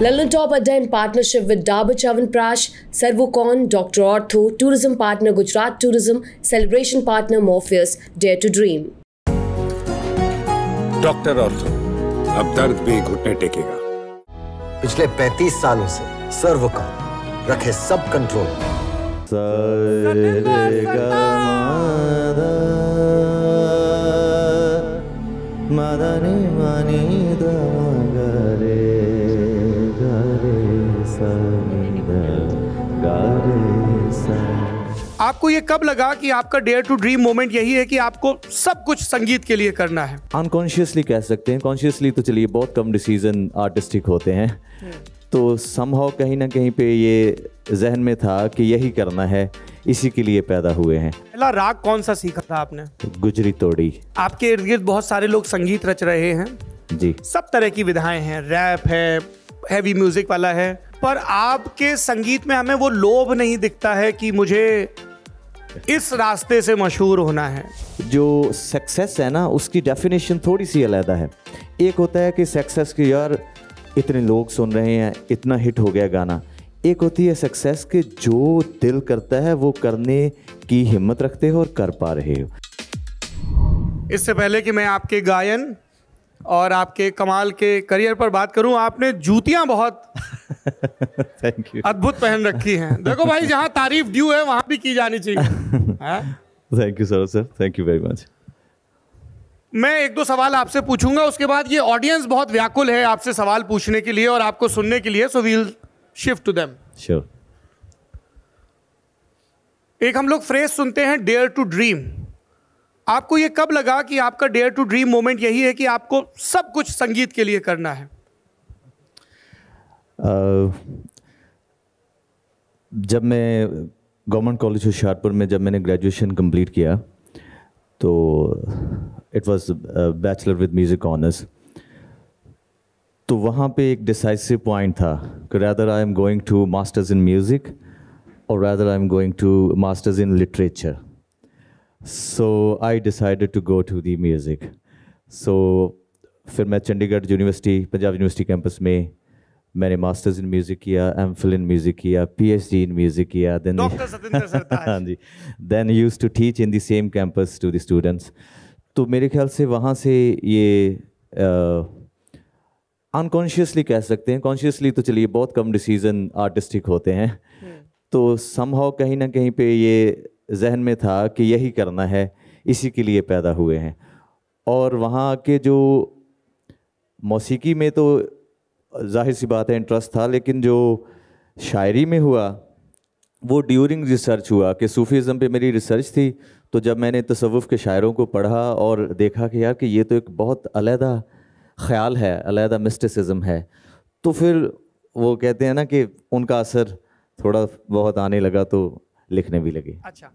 London Top Adda in partnership with Dabur Chavanprash, Servocon, Dr. Ortho, Tourism Partner Gujarat Tourism, Celebration Partner Morpheus, Dare to Dream. Doctor ortho अब दर्द भी घुटने टेकेगा पिछले 35 सालों से सर्वकॉम रखे सब कंट्रोल मदनी मनी दमगरे आपको ये कब लगा कि आपका डेयर टू ड्रीम मोमेंट यही है कि आपको सब कुछ संगीत के लिए करना है अनकॉन्शियसली कह सकते हैं कॉन्शियसली तो चलिए बहुत कम डिसीजन आर्टिस्टिक होते हैं हम्म। तो संभव कहीं ना कहीं पे ये जहन में था कि यही करना है इसी के लिए पैदा हुए हैं पहला राग कौन सा सीखा था आपने गुजरी तोड़ी आपके इर्द गिर्द बहुत सारे लोग संगीत रच रहे हैं जी सब तरह की विधाएं हैं रैप है हैवी म्यूजिक वाला है पर आपके संगीत में हमें वो लोभ नहीं दिखता है कि मुझे इस रास्ते से मशहूर होना है जो सक्सेस है ना उसकी डेफिनेशन थोड़ी सी अलहदा है एक होता है कि सक्सेस की यार इतने लोग सुन रहे हैं इतना हिट हो गया गाना एक होती है सक्सेस के जो दिल करता है वो करने की हिम्मत रखते हो और कर पा रहे हो इससे पहले कि मैं आपके गायन और आपके कमाल के करियर पर बात करूं आपने जूतियां बहुत थैंक यू अद्भुत पहन रखी है देखो भाई जहाँ तारीफ ड्यू है वहाँ भी की जानी चाहिए thank you sir sir thank you very much मैं एक दो सवाल आपसे पूछूंगा उसके बाद ये ऑडियंस बहुत व्याकुल है आपसे सवाल पूछने के लिए और आपको सुनने के लिए so we'll shift to them sure एक हम लोग फ्रेज सुनते हैं डेयर टू ड्रीम आपको ये कब लगा कि आपका डेयर टू ड्रीम मोमेंट यही है कि आपको सब कुछ संगीत के लिए करना है जब मैं गवर्नमेंट कॉलेज होशियारपुर में जब मैंने ग्रेजुएशन कंप्लीट किया तो it was bachelor with music honours तो वहाँ पे एक डिसाइसिव पॉइंट था कि rather I am going to masters in music rather I am going to masters in literature so I decided to go to the music so फिर मैं Chandigarh university Punjab university campus में मैंने मास्टर्स इन म्यूज़िक किया M Phil in music किया P H D in music किया then हाँ जी then use to teach in the same campus to the students तो मेरे ख्याल से वहाँ से ये अनकॉन्शियसली uh, कह सकते हैं कॉन्शियसली तो चलिए बहुत कम डिसीज़न आर्टिस्टिक होते हैं हम्म। तो समहाव कहीं ना कहीं पे ये जहन में था कि यही करना है इसी के लिए पैदा हुए हैं और वहाँ के जो मौसीकी में तो जाहिर सी बात है इंटरेस्ट था लेकिन जो शायरी में हुआ वो ड्यूरिंग रिसर्च हुआ कि सूफ़ीज़म पे मेरी रिसर्च थी तो जब मैंने तसवुफ़ के शायरों को पढ़ा और देखा कि यार कि ये तो एक बहुत अलहदा ख्याल है अलहदा मिस्टिसिज्म है तो फिर वो कहते हैं ना कि उनका असर थोड़ा बहुत आने लगा तो लिखने भी लगे अच्छा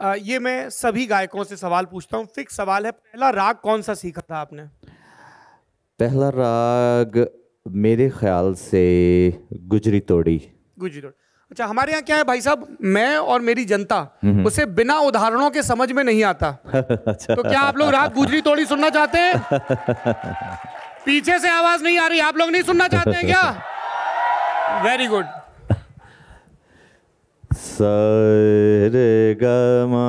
आ, ये मैं सभी गायकों से सवाल पूछता हूँ फिक्स सवाल है पहला राग कौन सा सीखा था आपने पहला राग मेरे ख्याल से गुजरी तोड़ी गुजरी तोड़ी अच्छा हमारे यहाँ क्या है भाई साहब मैं और मेरी जनता उसे बिना उदाहरणों के समझ में नहीं आता अच्छा। तो क्या आप लोग रात गुजरी तोड़ी सुनना चाहते हैं पीछे से आवाज नहीं आ रही आप लोग नहीं सुनना चाहते हैं क्या वेरी गुड सर गमा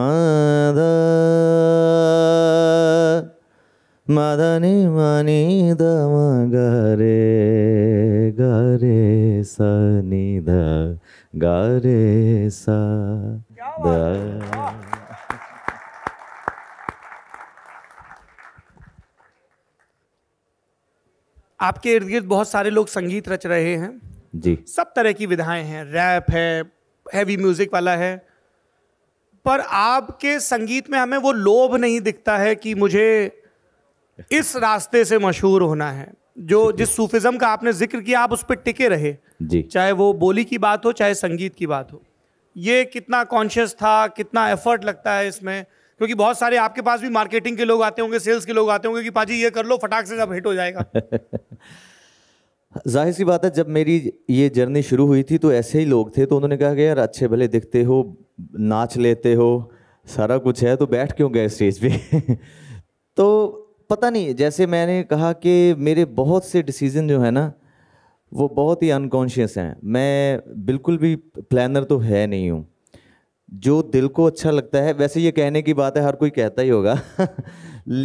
मदनी मनी దమ గరే గరే స నిధ గరే आपके इर्द गिर्द बहुत सारे लोग संगीत रच रहे हैं जी सब तरह की विधाएं हैं रैप है हैवी म्यूजिक वाला है पर आपके संगीत में हमें वो लोभ नहीं दिखता है कि मुझे इस रास्ते से मशहूर होना है जो जिस सूफिज्म का आपने जिक्र किया आप उस पर टिके रहे जी चाहे वो बोली की बात हो चाहे संगीत की बात हो ये कितना कॉन्शियस था कितना एफर्ट लगता है इसमें क्योंकि बहुत सारे आपके पास भी मार्केटिंग के लोग आते होंगे सेल्स के लोग आते होंगे कि पाजी ये कर लो फटाक से सब हिट हो जाएगा जाहिर सी बात है जब मेरी ये जर्नी शुरू हुई थी तो ऐसे ही लोग थे तो उन्होंने कहा कि यार अच्छे भले दिखते हो नाच लेते हो सारा कुछ है तो बैठ क्यों गए स्टेज पे तो पता नहीं जैसे मैंने कहा कि मेरे बहुत से डिसीज़न जो है ना वो बहुत ही अनकॉन्शियस हैं मैं बिल्कुल भी प्लानर तो है नहीं हूँ जो दिल को अच्छा लगता है वैसे ये कहने की बात है हर कोई कहता ही होगा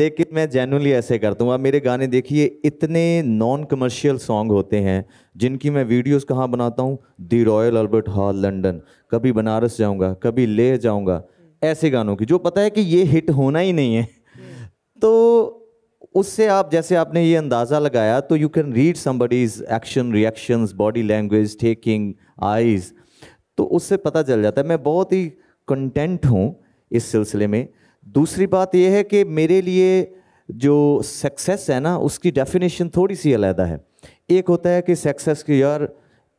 लेकिन मैं जेनुअली ऐसे करता हूँ आप मेरे गाने देखिए इतने नॉन कमर्शियल सॉन्ग होते हैं जिनकी मैं वीडियोस कहाँ बनाता हूँ the Royal Albert Hall London कभी बनारस जाऊँगा कभी ले जाऊँगा ऐसे गानों की जो पता है कि ये हिट होना ही नहीं है तो उससे आप जैसे आपने ये अंदाज़ा लगाया तो you can read somebody's action reactions body language taking eyes तो उससे पता चल जाता है मैं बहुत ही कंटेंट हूँ इस सिलसिले में दूसरी बात यह है कि मेरे लिए जो सक्सेस है ना उसकी डेफिनेशन थोड़ी सी अलहदा है एक होता है कि सक्सेस के यार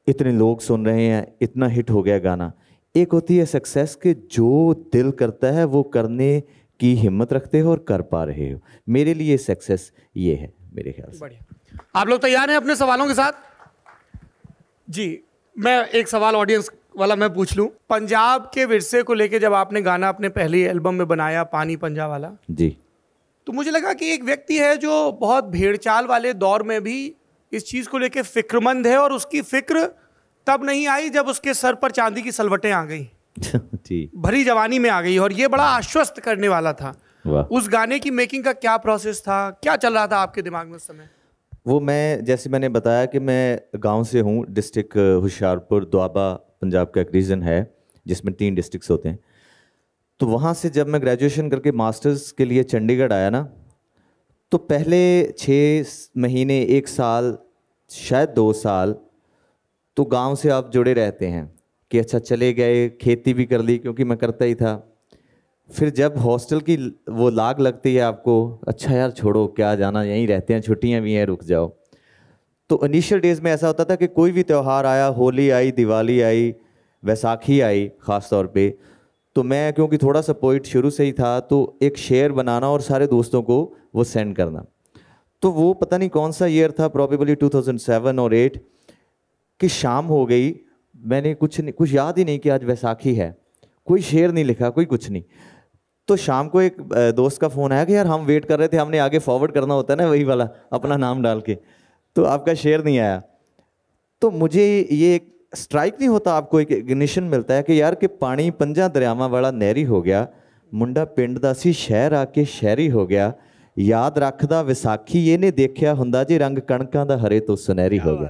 इतने लोग सुन रहे हैं इतना हिट हो गया गाना एक होती है सक्सेस के जो दिल करता है वो करने की हिम्मत रखते हो और कर पा रहे हो मेरे लिए सक्सेस ये है मेरे ख्याल से बढ़िया आप लोग तैयार हैं अपने सवालों के साथ जी मैं एक सवाल ऑडियंस वाला मैं पूछ लूं पंजाब के विरसे को लेके जब आपने गाना अपने पहले एल्बम में बनाया पानी पंजाब वाला जी तो मुझे लगा कि एक व्यक्ति है जो बहुत भेड़चाल वाले दौर में भी इस चीज़ को लेके फिक्रमंद है और उसकी फिक्र तब नहीं आई जब उसके सर पर चांदी की सलवटें आ गई जी भरी जवानी में आ गई और ये बड़ा आश्वस्त करने वाला था उस गाने की मेकिंग का क्या प्रोसेस था क्या चल रहा था आपके दिमाग में उस समय वो मैं जैसे मैंने बताया कि मैं गांव से हूँ डिस्ट्रिक्ट होशियारपुर दुआबा पंजाब का एक रीजन है जिसमें तीन डिस्ट्रिक्स होते हैं तो वहाँ से जब मैं ग्रेजुएशन करके मास्टर्स के लिए चंडीगढ़ आया ना तो पहले छः महीने एक साल शायद दो साल तो गांव से आप जुड़े रहते हैं कि अच्छा चले गए खेती भी कर ली क्योंकि मैं करता ही था फिर जब हॉस्टल की वो लाग लगती है आपको अच्छा यार छोड़ो क्या जाना यहीं रहते हैं छुट्टियाँ भी हैं रुक जाओ तो इनिशियल डेज़ में ऐसा होता था कि कोई भी त्यौहार आया होली आई दिवाली आई वैसाखी आई ख़ास तौर पे तो मैं क्योंकि थोड़ा सा पोइट शुरू से ही था तो एक शेयर बनाना और सारे दोस्तों को वो सेंड करना तो वो पता नहीं कौन सा ईयर था प्रॉबेबली 2007 और 8 कि शाम हो गई मैंने कुछ नहीं कुछ याद ही नहीं कि आज वैसाखी है कोई शेर नहीं लिखा कोई कुछ नहीं तो शाम को एक दोस्त का फ़ोन आया कि यार हम वेट कर रहे थे हमने आगे फॉरवर्ड करना होता है ना वही वाला अपना नाम डाल के तो आपका शेर नहीं आया तो मुझे ये एक स्ट्राइक नहीं होता आपको एक इग्निशन मिलता है कि यार कि पानी पंजा दरियावा वाला नहरी हो गया मुंडा पिंड ਦਾ ਸੀ ਸ਼ਹਿਰ ਆ ਕੇ ਸ਼ਹਿਰੀ ਹੋ ਗਿਆ ਯਾਦ ਰੱਖਦਾ ਵਿਸਾਖੀ ਇਹਨੇ ਦੇਖਿਆ ਹੁੰਦਾ ਜੇ ਰੰਗ ਕਣਕਾਂ ਦਾ ਹਰੇ ਤੋਂ ਸੁਨਹਿਰੀ ਹੋ ਗਿਆ